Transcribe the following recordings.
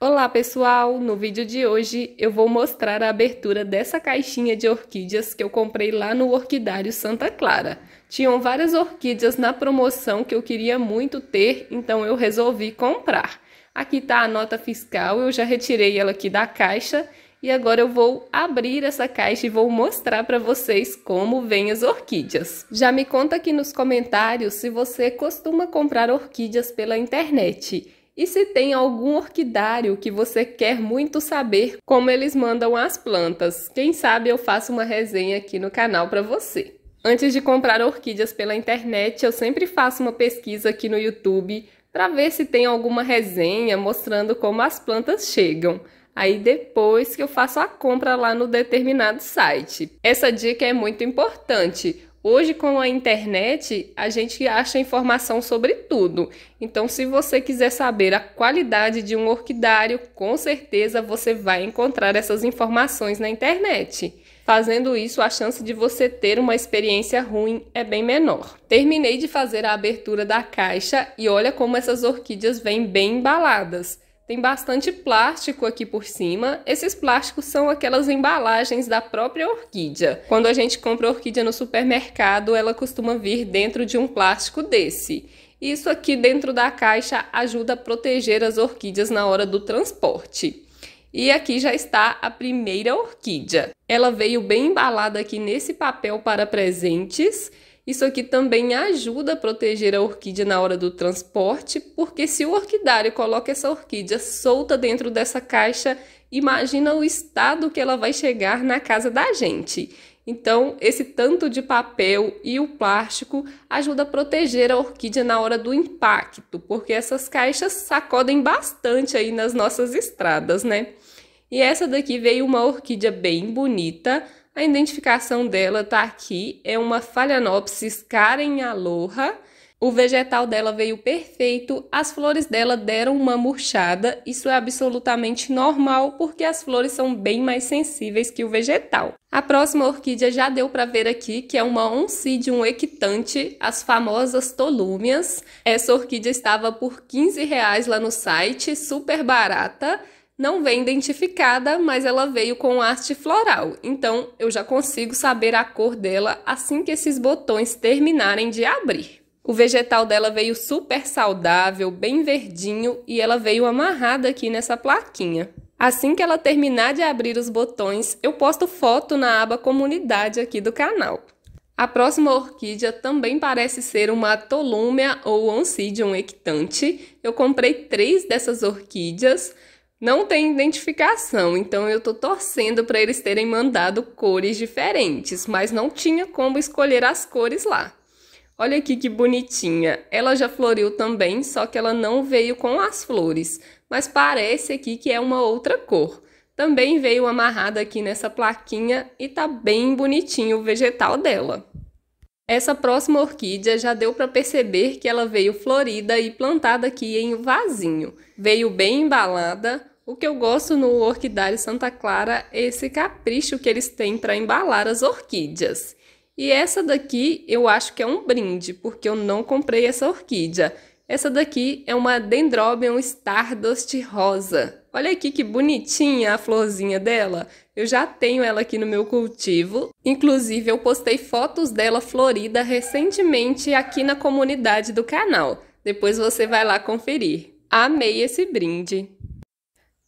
Olá pessoal, no vídeo de hoje eu vou mostrar a abertura dessa caixinha de orquídeas que eu comprei lá no Orquidário Santa Clara. Tinham várias orquídeas na promoção que eu queria muito ter, então eu resolvi comprar. Aqui está a nota fiscal, eu já retirei ela aqui da caixa e agora eu vou abrir essa caixa e vou mostrar para vocês como vêm as orquídeas. Já me conta aqui nos comentários se você costuma comprar orquídeas pela internet. E se tem algum orquidário que você quer muito saber como eles mandam as plantas, quem sabe eu faço uma resenha aqui no canal para você. Antes de comprar orquídeas pela internet, eu sempre faço uma pesquisa aqui no YouTube para ver se tem alguma resenha mostrando como as plantas chegam. Aí depois que eu faço a compra lá no determinado site. Essa dica é muito importante, Hoje, com a internet, a gente acha informação sobre tudo. Então, se você quiser saber a qualidade de um orquidário, com certeza você vai encontrar essas informações na internet. Fazendo isso, a chance de você ter uma experiência ruim é bem menor. Terminei de fazer a abertura da caixa e olha como essas orquídeas vêm bem embaladas. Tem bastante plástico aqui por cima. Esses plásticos são aquelas embalagens da própria orquídea. Quando a gente compra orquídea no supermercado, ela costuma vir dentro de um plástico desse. Isso aqui dentro da caixa ajuda a proteger as orquídeas na hora do transporte. E aqui já está a primeira orquídea. Ela veio bem embalada aqui nesse papel para presentes isso aqui também ajuda a proteger a orquídea na hora do transporte, porque se o orquidário coloca essa orquídea solta dentro dessa caixa, imagina o estado que ela vai chegar na casa da gente. Então, esse tanto de papel e o plástico ajuda a proteger a orquídea na hora do impacto, porque essas caixas sacodem bastante aí nas nossas estradas, né? E essa daqui veio uma orquídea bem bonita, a identificação dela tá aqui, é uma Phalaenopsis karen aloha. O vegetal dela veio perfeito, as flores dela deram uma murchada. Isso é absolutamente normal porque as flores são bem mais sensíveis que o vegetal. A próxima orquídea já deu para ver aqui, que é uma Oncidium equitante, as famosas tolúmias. Essa orquídea estava por 15 reais lá no site, super barata não vem identificada, mas ela veio com arte floral. Então, eu já consigo saber a cor dela assim que esses botões terminarem de abrir. O vegetal dela veio super saudável, bem verdinho, e ela veio amarrada aqui nessa plaquinha. Assim que ela terminar de abrir os botões, eu posto foto na aba comunidade aqui do canal. A próxima orquídea também parece ser uma tolúmia ou Oncidium ectante. Eu comprei três dessas orquídeas. Não tem identificação, então eu tô torcendo para eles terem mandado cores diferentes, mas não tinha como escolher as cores lá. Olha aqui que bonitinha. Ela já floriu também, só que ela não veio com as flores, mas parece aqui que é uma outra cor. Também veio amarrada aqui nessa plaquinha e tá bem bonitinho o vegetal dela. Essa próxima orquídea já deu para perceber que ela veio florida e plantada aqui em vasinho. Veio bem embalada. O que eu gosto no Orquidário Santa Clara é esse capricho que eles têm para embalar as orquídeas. E essa daqui eu acho que é um brinde, porque eu não comprei essa orquídea. Essa daqui é uma Dendrobium Stardust Rosa. Olha aqui que bonitinha a florzinha dela. Eu já tenho ela aqui no meu cultivo. Inclusive, eu postei fotos dela florida recentemente aqui na comunidade do canal. Depois você vai lá conferir. Amei esse brinde!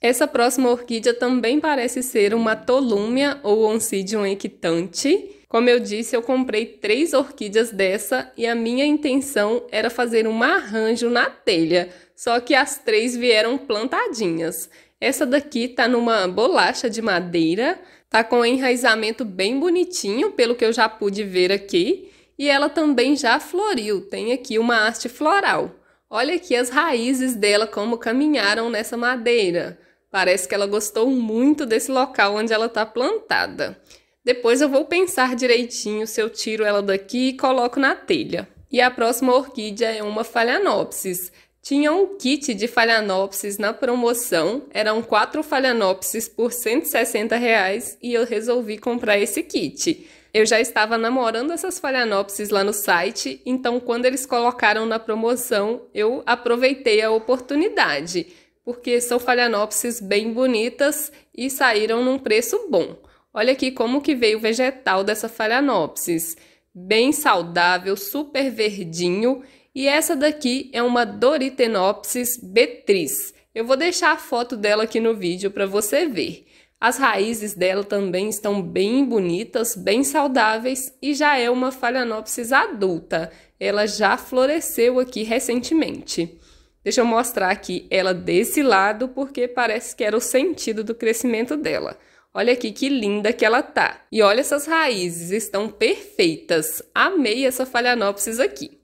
Essa próxima orquídea também parece ser uma tolúmia ou oncidium equitante. Como eu disse, eu comprei três orquídeas dessa e a minha intenção era fazer um arranjo na telha, só que as três vieram plantadinhas. Essa daqui tá numa bolacha de madeira, tá com um enraizamento bem bonitinho, pelo que eu já pude ver aqui, e ela também já floriu, tem aqui uma haste floral. Olha aqui as raízes dela como caminharam nessa madeira. Parece que ela gostou muito desse local onde ela tá plantada. Depois eu vou pensar direitinho se eu tiro ela daqui e coloco na telha. E a próxima orquídea é uma Phalaenopsis. Tinha um kit de falhanopsis na promoção, eram quatro falhanopsis por 160 reais e eu resolvi comprar esse kit. Eu já estava namorando essas falhanopsis lá no site, então quando eles colocaram na promoção, eu aproveitei a oportunidade, porque são falhanopsis bem bonitas e saíram num preço bom. Olha aqui como que veio o vegetal dessa falhanopsis. Bem saudável, super verdinho e essa daqui é uma Doritenopsis betris. Eu vou deixar a foto dela aqui no vídeo para você ver. As raízes dela também estão bem bonitas, bem saudáveis e já é uma Phalaenopsis adulta. Ela já floresceu aqui recentemente. Deixa eu mostrar aqui ela desse lado porque parece que era o sentido do crescimento dela. Olha aqui que linda que ela tá. E olha essas raízes, estão perfeitas. Amei essa Phalaenopsis aqui.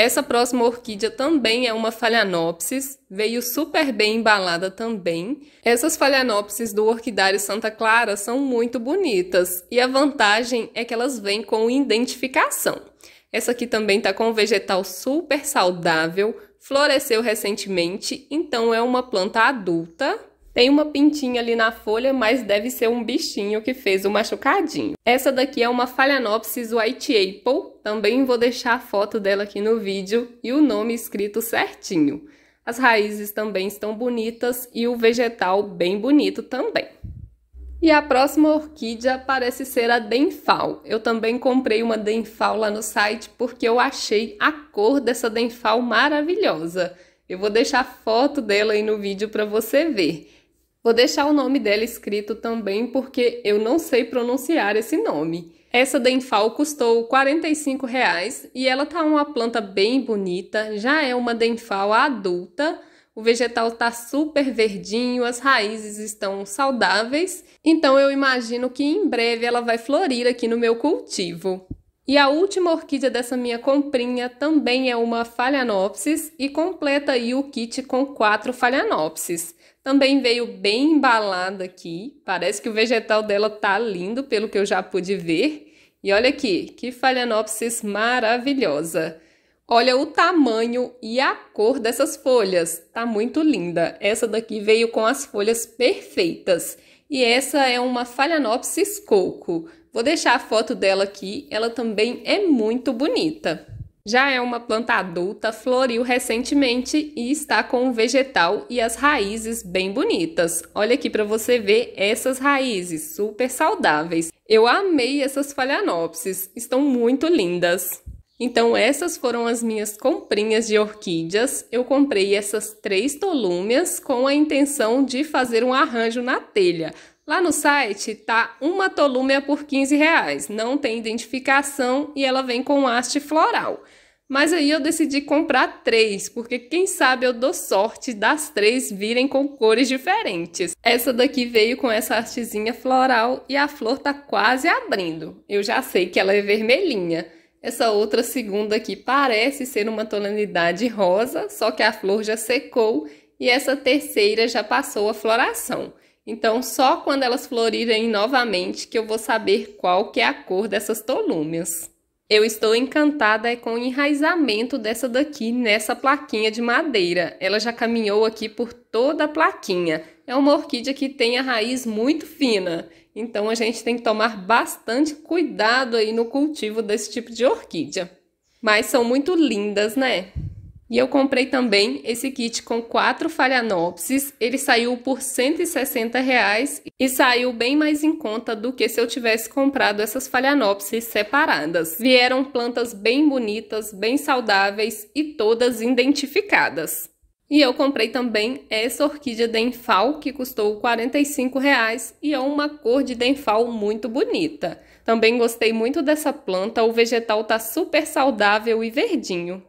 Essa próxima orquídea também é uma Phalaenopsis, veio super bem embalada também. Essas Phalaenopsis do Orquidário Santa Clara são muito bonitas e a vantagem é que elas vêm com identificação. Essa aqui também está com um vegetal super saudável, floresceu recentemente, então é uma planta adulta tem uma pintinha ali na folha, mas deve ser um bichinho que fez o um machucadinho. Essa daqui é uma Phalaenopsis white apple, também vou deixar a foto dela aqui no vídeo e o nome escrito certinho. As raízes também estão bonitas e o vegetal bem bonito também. E a próxima orquídea parece ser a Denfal. Eu também comprei uma Denfal lá no site porque eu achei a cor dessa Denfal maravilhosa. Eu vou deixar foto dela aí no vídeo para você ver. Vou deixar o nome dela escrito também porque eu não sei pronunciar esse nome. Essa Denfal custou R$ 45 reais, e ela tá uma planta bem bonita, já é uma Denfal adulta. O vegetal tá super verdinho, as raízes estão saudáveis, então eu imagino que em breve ela vai florir aqui no meu cultivo. E a última orquídea dessa minha comprinha também é uma Phalaenopsis e completa aí o kit com quatro Phalaenopsis. Também veio bem embalada aqui, parece que o vegetal dela tá lindo pelo que eu já pude ver. E olha aqui, que Phalaenopsis maravilhosa! Olha o tamanho e a cor dessas folhas, tá muito linda. Essa daqui veio com as folhas perfeitas. E essa é uma Phalaenopsis coco. Vou deixar a foto dela aqui, ela também é muito bonita. Já é uma planta adulta, floriu recentemente e está com o vegetal e as raízes bem bonitas. Olha aqui para você ver essas raízes, super saudáveis. Eu amei essas phalaenopsis, estão muito lindas. Então essas foram as minhas comprinhas de orquídeas. Eu comprei essas três tolúmias com a intenção de fazer um arranjo na telha, Lá no site tá uma tolúmia por 15 reais, não tem identificação e ela vem com haste floral. Mas aí eu decidi comprar três, porque quem sabe eu dou sorte das três virem com cores diferentes. Essa daqui veio com essa hastezinha floral e a flor tá quase abrindo. Eu já sei que ela é vermelhinha. Essa outra segunda aqui parece ser uma tonalidade rosa, só que a flor já secou e essa terceira já passou a floração. Então, só quando elas florirem novamente que eu vou saber qual que é a cor dessas tolúmias. Eu estou encantada é com o enraizamento dessa daqui nessa plaquinha de madeira. Ela já caminhou aqui por toda a plaquinha. É uma orquídea que tem a raiz muito fina, então a gente tem que tomar bastante cuidado aí no cultivo desse tipo de orquídea. Mas são muito lindas, né? E eu comprei também esse kit com quatro Phalaenopsis, ele saiu por R$ 160 reais e saiu bem mais em conta do que se eu tivesse comprado essas Phalaenopsis separadas. Vieram plantas bem bonitas, bem saudáveis e todas identificadas. E eu comprei também essa orquídea denfal, que custou R$ 45 reais, e é uma cor de denfal muito bonita. Também gostei muito dessa planta, o vegetal tá super saudável e verdinho.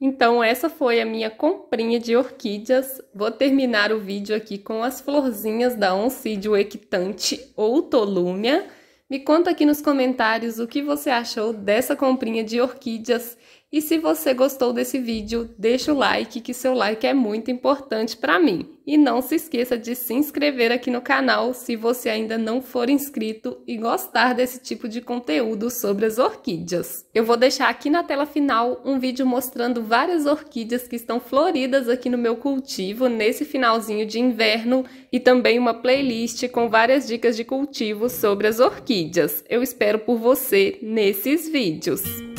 Então essa foi a minha comprinha de orquídeas. Vou terminar o vídeo aqui com as florzinhas da Oncidio Equitante ou Tolúmia. Me conta aqui nos comentários o que você achou dessa comprinha de orquídeas e se você gostou desse vídeo, deixa o like, que seu like é muito importante para mim. E não se esqueça de se inscrever aqui no canal se você ainda não for inscrito e gostar desse tipo de conteúdo sobre as orquídeas. Eu vou deixar aqui na tela final um vídeo mostrando várias orquídeas que estão floridas aqui no meu cultivo nesse finalzinho de inverno e também uma playlist com várias dicas de cultivo sobre as orquídeas. Eu espero por você nesses vídeos.